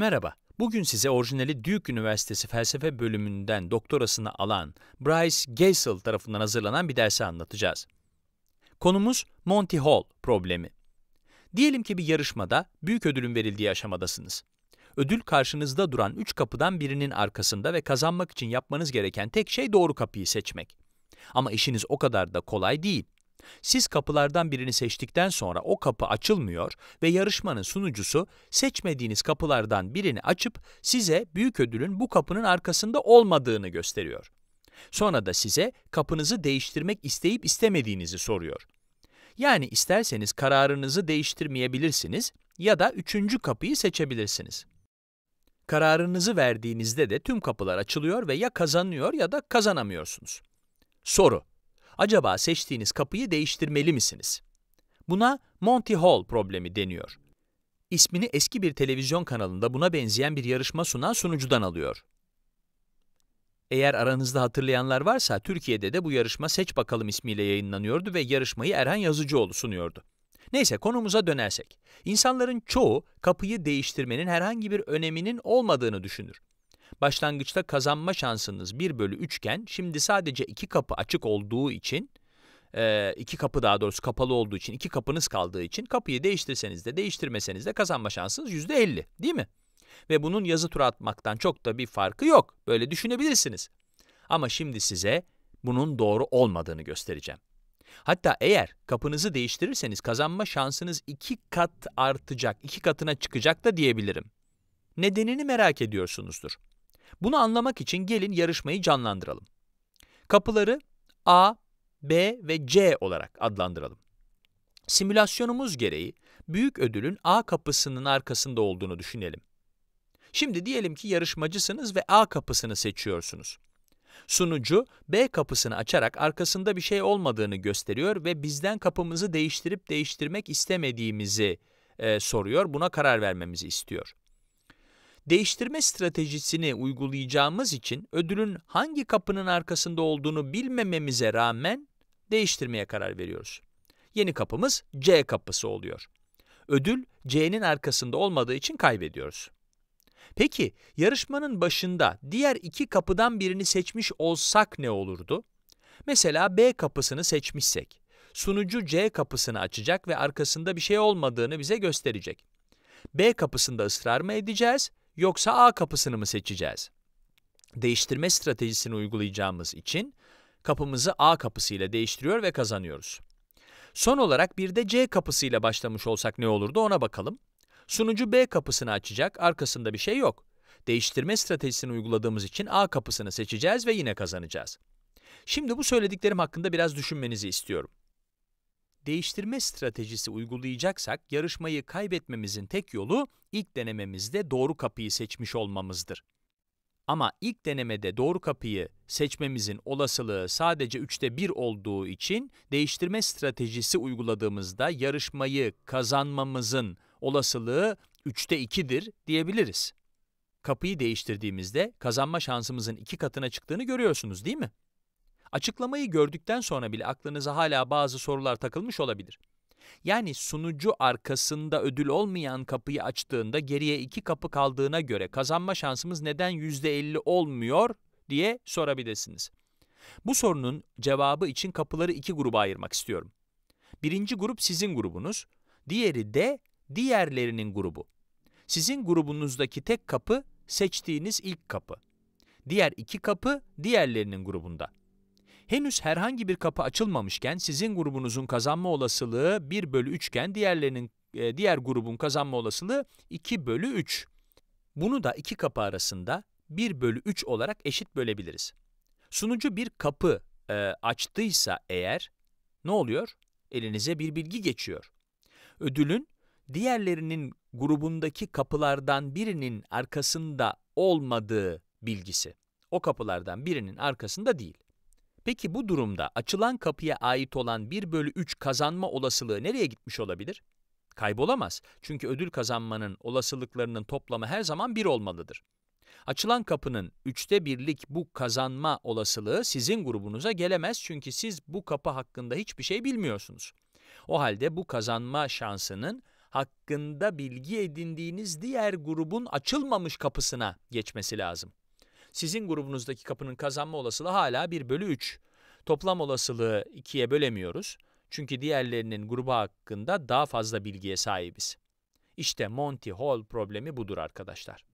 Merhaba, bugün size orijinali Duke Üniversitesi Felsefe bölümünden doktorasını alan Bryce Geisel tarafından hazırlanan bir dersi anlatacağız. Konumuz Monty Hall problemi. Diyelim ki bir yarışmada büyük ödülün verildiği aşamadasınız. Ödül karşınızda duran üç kapıdan birinin arkasında ve kazanmak için yapmanız gereken tek şey doğru kapıyı seçmek. Ama işiniz o kadar da kolay değil. Siz kapılardan birini seçtikten sonra o kapı açılmıyor ve yarışmanın sunucusu seçmediğiniz kapılardan birini açıp size büyük ödülün bu kapının arkasında olmadığını gösteriyor. Sonra da size kapınızı değiştirmek isteyip istemediğinizi soruyor. Yani isterseniz kararınızı değiştirmeyebilirsiniz ya da üçüncü kapıyı seçebilirsiniz. Kararınızı verdiğinizde de tüm kapılar açılıyor ve ya kazanıyor ya da kazanamıyorsunuz. Soru acaba seçtiğiniz kapıyı değiştirmeli misiniz? Buna Monty Hall problemi deniyor. İsmini eski bir televizyon kanalında buna benzeyen bir yarışma sunan sunucudan alıyor. Eğer aranızda hatırlayanlar varsa Türkiye'de de bu yarışma Seç Bakalım ismiyle yayınlanıyordu ve yarışmayı Erhan Yazıcıoğlu sunuyordu. Neyse konumuza dönersek. İnsanların çoğu kapıyı değiştirmenin herhangi bir öneminin olmadığını düşünür. Başlangıçta kazanma şansınız 1 bölü 3 iken şimdi sadece 2 kapı açık olduğu için e, iki kapı daha doğrusu kapalı olduğu için iki kapınız kaldığı için kapıyı değiştirseniz de değiştirmeseniz de kazanma şansınız yüzde elli değil mi? Ve bunun yazı tura atmaktan çok da bir farkı yok. Böyle düşünebilirsiniz. Ama şimdi size bunun doğru olmadığını göstereceğim. Hatta eğer kapınızı değiştirirseniz kazanma şansınız iki kat artacak, iki katına çıkacak da diyebilirim. Nedenini merak ediyorsunuzdur. Bunu anlamak için gelin yarışmayı canlandıralım. Kapıları A, B ve C olarak adlandıralım. Simülasyonumuz gereği büyük ödülün A kapısının arkasında olduğunu düşünelim. Şimdi diyelim ki yarışmacısınız ve A kapısını seçiyorsunuz. Sunucu B kapısını açarak arkasında bir şey olmadığını gösteriyor ve bizden kapımızı değiştirip değiştirmek istemediğimizi e, soruyor, buna karar vermemizi istiyor. Değiştirme stratejisini uygulayacağımız için ödülün hangi kapının arkasında olduğunu bilmememize rağmen değiştirmeye karar veriyoruz. Yeni kapımız C kapısı oluyor. Ödül C'nin arkasında olmadığı için kaybediyoruz. Peki yarışmanın başında diğer iki kapıdan birini seçmiş olsak ne olurdu? Mesela B kapısını seçmişsek, sunucu C kapısını açacak ve arkasında bir şey olmadığını bize gösterecek. B kapısında ısrar mı edeceğiz yoksa A kapısını mı seçeceğiz? Değiştirme stratejisini uygulayacağımız için kapımızı A kapısıyla değiştiriyor ve kazanıyoruz. Son olarak bir de C kapısıyla başlamış olsak ne olurdu ona bakalım. Sunucu B kapısını açacak, arkasında bir şey yok. Değiştirme stratejisini uyguladığımız için A kapısını seçeceğiz ve yine kazanacağız. Şimdi bu söylediklerim hakkında biraz düşünmenizi istiyorum değiştirme stratejisi uygulayacaksak yarışmayı kaybetmemizin tek yolu ilk denememizde doğru kapıyı seçmiş olmamızdır. Ama ilk denemede doğru kapıyı seçmemizin olasılığı sadece üçte bir olduğu için değiştirme stratejisi uyguladığımızda yarışmayı kazanmamızın olasılığı üçte ikidir diyebiliriz. Kapıyı değiştirdiğimizde kazanma şansımızın iki katına çıktığını görüyorsunuz değil mi? Açıklamayı gördükten sonra bile aklınıza hala bazı sorular takılmış olabilir. Yani sunucu arkasında ödül olmayan kapıyı açtığında geriye iki kapı kaldığına göre kazanma şansımız neden %50 olmuyor diye sorabilirsiniz. Bu sorunun cevabı için kapıları iki gruba ayırmak istiyorum. Birinci grup sizin grubunuz, diğeri de diğerlerinin grubu. Sizin grubunuzdaki tek kapı seçtiğiniz ilk kapı. Diğer iki kapı diğerlerinin grubunda. Henüz herhangi bir kapı açılmamışken sizin grubunuzun kazanma olasılığı 1 bölü 3 iken diğerlerinin, e, diğer grubun kazanma olasılığı 2 bölü 3. Bunu da iki kapı arasında 1 bölü 3 olarak eşit bölebiliriz. Sunucu bir kapı e, açtıysa eğer ne oluyor? Elinize bir bilgi geçiyor. Ödülün diğerlerinin grubundaki kapılardan birinin arkasında olmadığı bilgisi. O kapılardan birinin arkasında değil. Peki bu durumda açılan kapıya ait olan 1 bölü 3 kazanma olasılığı nereye gitmiş olabilir? Kaybolamaz çünkü ödül kazanmanın olasılıklarının toplamı her zaman 1 olmalıdır. Açılan kapının üçte birlik bu kazanma olasılığı sizin grubunuza gelemez çünkü siz bu kapı hakkında hiçbir şey bilmiyorsunuz. O halde bu kazanma şansının hakkında bilgi edindiğiniz diğer grubun açılmamış kapısına geçmesi lazım sizin grubunuzdaki kapının kazanma olasılığı hala 1 bölü 3. Toplam olasılığı 2'ye bölemiyoruz. Çünkü diğerlerinin grubu hakkında daha fazla bilgiye sahibiz. İşte Monty Hall problemi budur arkadaşlar.